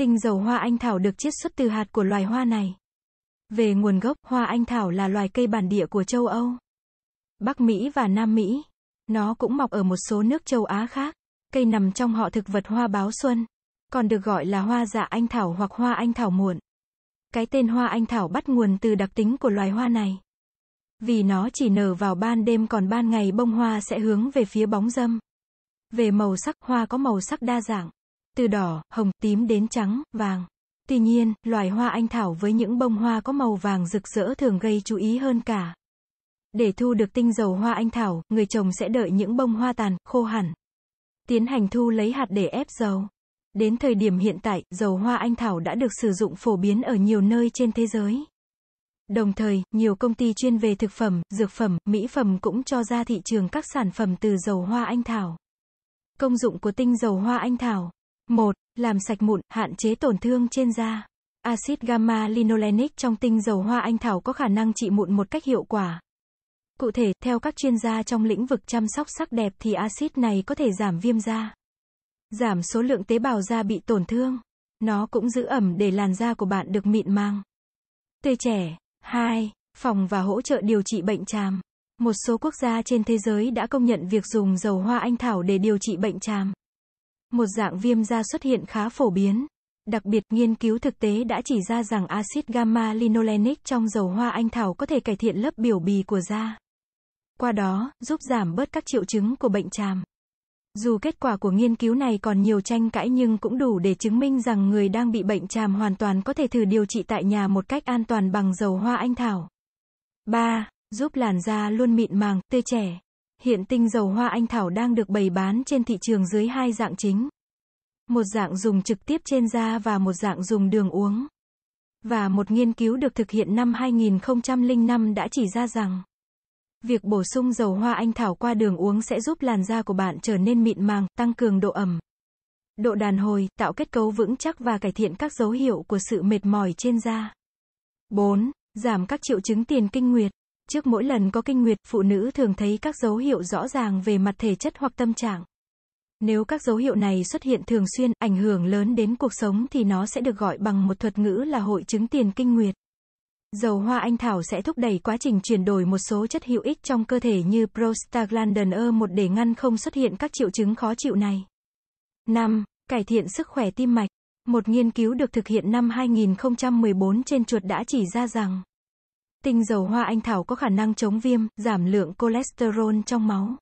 Tinh dầu hoa anh thảo được chiết xuất từ hạt của loài hoa này. Về nguồn gốc, hoa anh thảo là loài cây bản địa của châu Âu, Bắc Mỹ và Nam Mỹ. Nó cũng mọc ở một số nước châu Á khác. Cây nằm trong họ thực vật hoa báo xuân, còn được gọi là hoa dạ anh thảo hoặc hoa anh thảo muộn. Cái tên hoa anh thảo bắt nguồn từ đặc tính của loài hoa này. Vì nó chỉ nở vào ban đêm còn ban ngày bông hoa sẽ hướng về phía bóng dâm. Về màu sắc, hoa có màu sắc đa dạng từ đỏ, hồng, tím đến trắng, vàng. Tuy nhiên, loài hoa anh thảo với những bông hoa có màu vàng rực rỡ thường gây chú ý hơn cả. Để thu được tinh dầu hoa anh thảo, người trồng sẽ đợi những bông hoa tàn, khô hẳn. Tiến hành thu lấy hạt để ép dầu. Đến thời điểm hiện tại, dầu hoa anh thảo đã được sử dụng phổ biến ở nhiều nơi trên thế giới. Đồng thời, nhiều công ty chuyên về thực phẩm, dược phẩm, mỹ phẩm cũng cho ra thị trường các sản phẩm từ dầu hoa anh thảo. Công dụng của tinh dầu hoa anh thảo 1. Làm sạch mụn, hạn chế tổn thương trên da. Axit gamma linolenic trong tinh dầu hoa anh thảo có khả năng trị mụn một cách hiệu quả. Cụ thể, theo các chuyên gia trong lĩnh vực chăm sóc sắc đẹp thì axit này có thể giảm viêm da, giảm số lượng tế bào da bị tổn thương. Nó cũng giữ ẩm để làn da của bạn được mịn màng. Tươi trẻ. 2. Phòng và hỗ trợ điều trị bệnh tràm. Một số quốc gia trên thế giới đã công nhận việc dùng dầu hoa anh thảo để điều trị bệnh tràm. Một dạng viêm da xuất hiện khá phổ biến. Đặc biệt, nghiên cứu thực tế đã chỉ ra rằng axit gamma linolenic trong dầu hoa anh thảo có thể cải thiện lớp biểu bì của da. Qua đó, giúp giảm bớt các triệu chứng của bệnh tràm. Dù kết quả của nghiên cứu này còn nhiều tranh cãi nhưng cũng đủ để chứng minh rằng người đang bị bệnh tràm hoàn toàn có thể thử điều trị tại nhà một cách an toàn bằng dầu hoa anh thảo. 3. Giúp làn da luôn mịn màng, tươi trẻ. Hiện tinh dầu hoa anh thảo đang được bày bán trên thị trường dưới hai dạng chính. Một dạng dùng trực tiếp trên da và một dạng dùng đường uống. Và một nghiên cứu được thực hiện năm 2005 đã chỉ ra rằng Việc bổ sung dầu hoa anh thảo qua đường uống sẽ giúp làn da của bạn trở nên mịn màng, tăng cường độ ẩm, độ đàn hồi, tạo kết cấu vững chắc và cải thiện các dấu hiệu của sự mệt mỏi trên da. 4. Giảm các triệu chứng tiền kinh nguyệt. Trước mỗi lần có kinh nguyệt, phụ nữ thường thấy các dấu hiệu rõ ràng về mặt thể chất hoặc tâm trạng. Nếu các dấu hiệu này xuất hiện thường xuyên, ảnh hưởng lớn đến cuộc sống thì nó sẽ được gọi bằng một thuật ngữ là hội chứng tiền kinh nguyệt. Dầu hoa anh thảo sẽ thúc đẩy quá trình chuyển đổi một số chất hữu ích trong cơ thể như prostaglandin E1 để ngăn không xuất hiện các triệu chứng khó chịu này. 5. Cải thiện sức khỏe tim mạch. Một nghiên cứu được thực hiện năm 2014 trên chuột đã chỉ ra rằng Tinh dầu hoa anh thảo có khả năng chống viêm, giảm lượng cholesterol trong máu.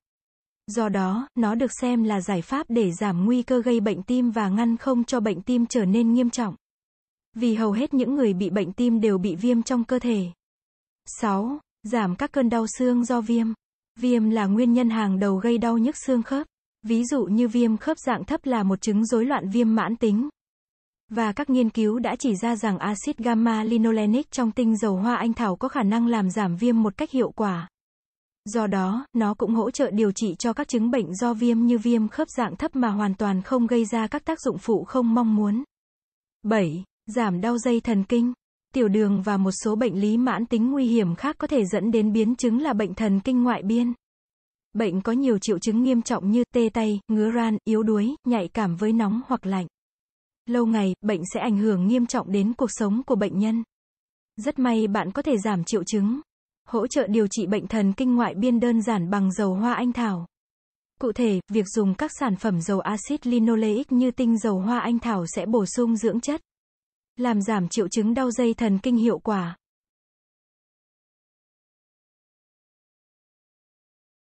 Do đó, nó được xem là giải pháp để giảm nguy cơ gây bệnh tim và ngăn không cho bệnh tim trở nên nghiêm trọng. Vì hầu hết những người bị bệnh tim đều bị viêm trong cơ thể. 6. Giảm các cơn đau xương do viêm. Viêm là nguyên nhân hàng đầu gây đau nhức xương khớp. Ví dụ như viêm khớp dạng thấp là một chứng rối loạn viêm mãn tính, và các nghiên cứu đã chỉ ra rằng axit gamma linolenic trong tinh dầu hoa anh thảo có khả năng làm giảm viêm một cách hiệu quả. Do đó, nó cũng hỗ trợ điều trị cho các chứng bệnh do viêm như viêm khớp dạng thấp mà hoàn toàn không gây ra các tác dụng phụ không mong muốn. 7. Giảm đau dây thần kinh. Tiểu đường và một số bệnh lý mãn tính nguy hiểm khác có thể dẫn đến biến chứng là bệnh thần kinh ngoại biên. Bệnh có nhiều triệu chứng nghiêm trọng như tê tay, ngứa ran, yếu đuối, nhạy cảm với nóng hoặc lạnh. Lâu ngày, bệnh sẽ ảnh hưởng nghiêm trọng đến cuộc sống của bệnh nhân. Rất may bạn có thể giảm triệu chứng. Hỗ trợ điều trị bệnh thần kinh ngoại biên đơn giản bằng dầu hoa anh thảo. Cụ thể, việc dùng các sản phẩm dầu axit linoleic như tinh dầu hoa anh thảo sẽ bổ sung dưỡng chất, làm giảm triệu chứng đau dây thần kinh hiệu quả.